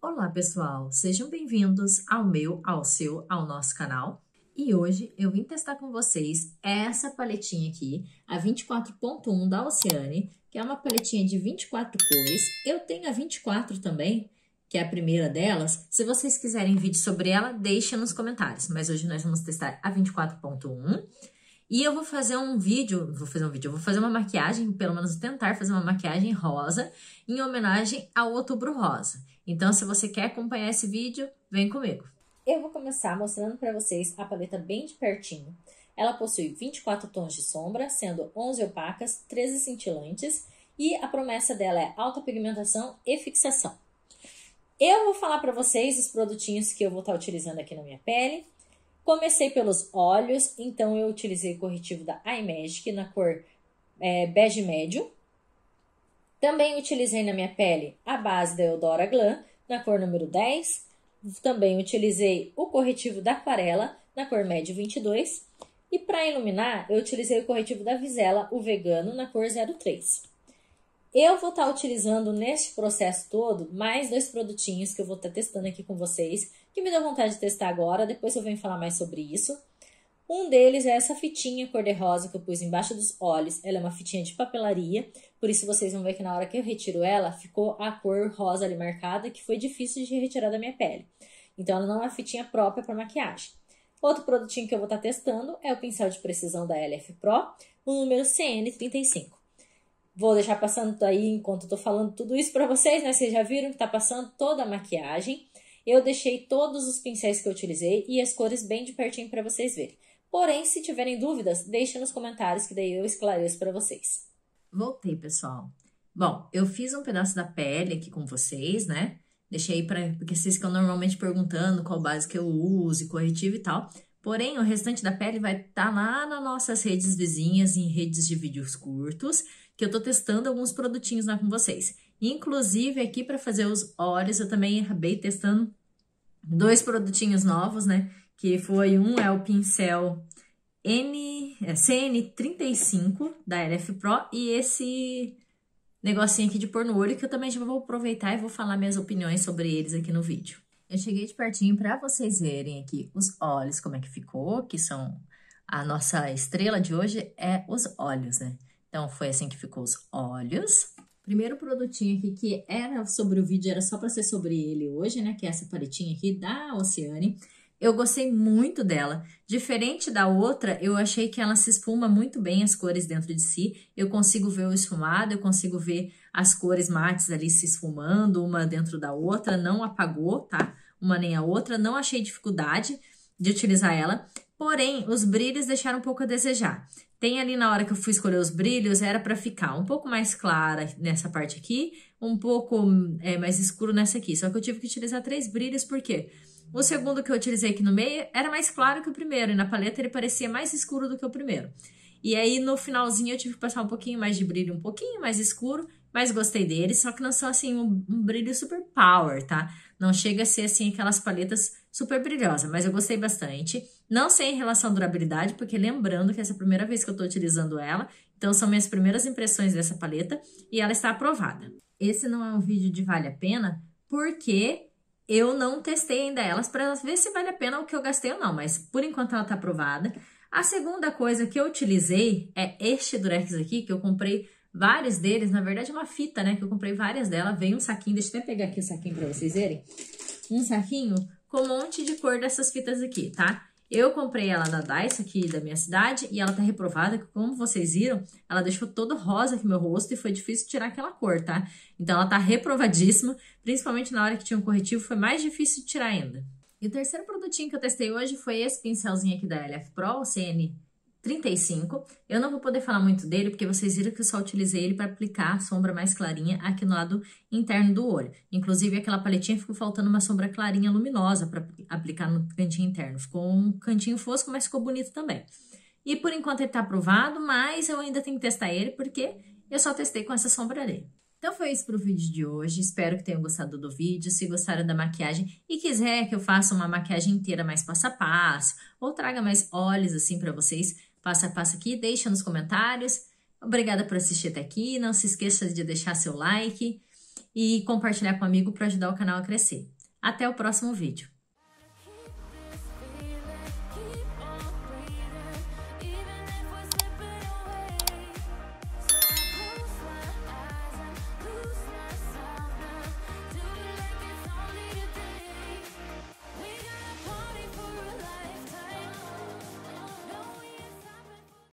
Olá pessoal, sejam bem-vindos ao meu, ao seu, ao nosso canal. E hoje eu vim testar com vocês essa paletinha aqui, a 24.1 da Oceane, que é uma paletinha de 24 cores. Eu tenho a 24 também, que é a primeira delas. Se vocês quiserem vídeo sobre ela, deixem nos comentários. Mas hoje nós vamos testar a 24.1. E eu vou fazer um vídeo, vou fazer um vídeo, eu vou fazer uma maquiagem, pelo menos tentar fazer uma maquiagem rosa, em homenagem ao Outubro Rosa. Então, se você quer acompanhar esse vídeo, vem comigo. Eu vou começar mostrando para vocês a paleta bem de pertinho. Ela possui 24 tons de sombra, sendo 11 opacas, 13 cintilantes, e a promessa dela é alta pigmentação e fixação. Eu vou falar para vocês os produtinhos que eu vou estar tá utilizando aqui na minha pele. Comecei pelos olhos, então eu utilizei o corretivo da iMagic na cor é, bege médio. Também utilizei na minha pele a base da Eudora Glam, na cor número 10. Também utilizei o corretivo da Aquarela, na cor médio 22. E para iluminar, eu utilizei o corretivo da Visela, o vegano, na cor 03. Eu vou estar tá utilizando neste processo todo mais dois produtinhos que eu vou estar tá testando aqui com vocês, que me deu vontade de testar agora, depois eu venho falar mais sobre isso. Um deles é essa fitinha cor-de-rosa que eu pus embaixo dos olhos. Ela é uma fitinha de papelaria, por isso vocês vão ver que na hora que eu retiro ela, ficou a cor rosa ali marcada, que foi difícil de retirar da minha pele. Então, ela não é uma fitinha própria para maquiagem. Outro produtinho que eu vou estar tá testando é o pincel de precisão da LF Pro, o número CN35. Vou deixar passando tá aí enquanto eu tô falando tudo isso para vocês, né? Vocês já viram que tá passando toda a maquiagem. Eu deixei todos os pincéis que eu utilizei e as cores bem de pertinho para vocês verem. Porém, se tiverem dúvidas, deixem nos comentários que daí eu esclareço para vocês. Voltei, pessoal. Bom, eu fiz um pedaço da pele aqui com vocês, né? Deixei para porque vocês ficam normalmente perguntando qual base que eu uso, corretivo e tal. Porém, o restante da pele vai estar tá lá nas nossas redes vizinhas, em redes de vídeos curtos, que eu tô testando alguns produtinhos lá com vocês. Inclusive, aqui para fazer os olhos, eu também acabei testando dois produtinhos novos, né? que foi um é o pincel N, é, CN35 da LF Pro e esse negocinho aqui de pôr no olho que eu também já vou aproveitar e vou falar minhas opiniões sobre eles aqui no vídeo. Eu cheguei de pertinho para vocês verem aqui os olhos, como é que ficou, que são a nossa estrela de hoje é os olhos, né? Então, foi assim que ficou os olhos. Primeiro produtinho aqui que era sobre o vídeo, era só para ser sobre ele hoje, né? Que é essa paletinha aqui da Oceane. Eu gostei muito dela. Diferente da outra, eu achei que ela se esfuma muito bem as cores dentro de si. Eu consigo ver o esfumado, eu consigo ver as cores mates ali se esfumando uma dentro da outra. Não apagou, tá? Uma nem a outra. Não achei dificuldade de utilizar ela. Porém, os brilhos deixaram um pouco a desejar. Tem ali na hora que eu fui escolher os brilhos, era para ficar um pouco mais clara nessa parte aqui, um pouco hum, é, mais escuro nessa aqui. Só que eu tive que utilizar três brilhos, por quê? Porque o segundo que eu utilizei aqui no meio era mais claro que o primeiro, e na paleta ele parecia mais escuro do que o primeiro. E aí no finalzinho eu tive que passar um pouquinho mais de brilho, um pouquinho mais escuro, mas gostei dele, só que não são assim um, um brilho super power, tá? Não chega a ser assim aquelas paletas super brilhosas, mas eu gostei bastante. Não sei em relação à durabilidade, porque lembrando que essa é a primeira vez que eu tô utilizando ela, então são minhas primeiras impressões dessa paleta e ela está aprovada. Esse não é um vídeo de vale a pena, porque eu não testei ainda elas para ver se vale a pena o que eu gastei ou não, mas por enquanto ela está aprovada. A segunda coisa que eu utilizei é este durex aqui, que eu comprei vários deles, na verdade é uma fita, né, que eu comprei várias dela, veio um saquinho, deixa eu até pegar aqui o saquinho para vocês verem. Um saquinho com um monte de cor dessas fitas aqui, tá? Eu comprei ela da Dyson aqui da minha cidade e ela tá reprovada, como vocês viram, ela deixou todo rosa aqui meu rosto e foi difícil tirar aquela cor, tá? Então ela tá reprovadíssima, principalmente na hora que tinha um corretivo, foi mais difícil de tirar ainda. E o terceiro produtinho que eu testei hoje foi esse pincelzinho aqui da LF Pro, o CN 35. Eu não vou poder falar muito dele, porque vocês viram que eu só utilizei ele para aplicar a sombra mais clarinha aqui no lado interno do olho. Inclusive, aquela paletinha ficou faltando uma sombra clarinha luminosa para aplicar no cantinho interno. Ficou um cantinho fosco, mas ficou bonito também. E por enquanto ele está aprovado, mas eu ainda tenho que testar ele, porque eu só testei com essa sombra ali Então foi isso para o vídeo de hoje. Espero que tenham gostado do vídeo. Se gostaram da maquiagem e quiser que eu faça uma maquiagem inteira mais passo a passo, ou traga mais olhos assim para vocês, passo a passo aqui, deixa nos comentários. Obrigada por assistir até aqui. Não se esqueça de deixar seu like e compartilhar com um amigo para ajudar o canal a crescer. Até o próximo vídeo.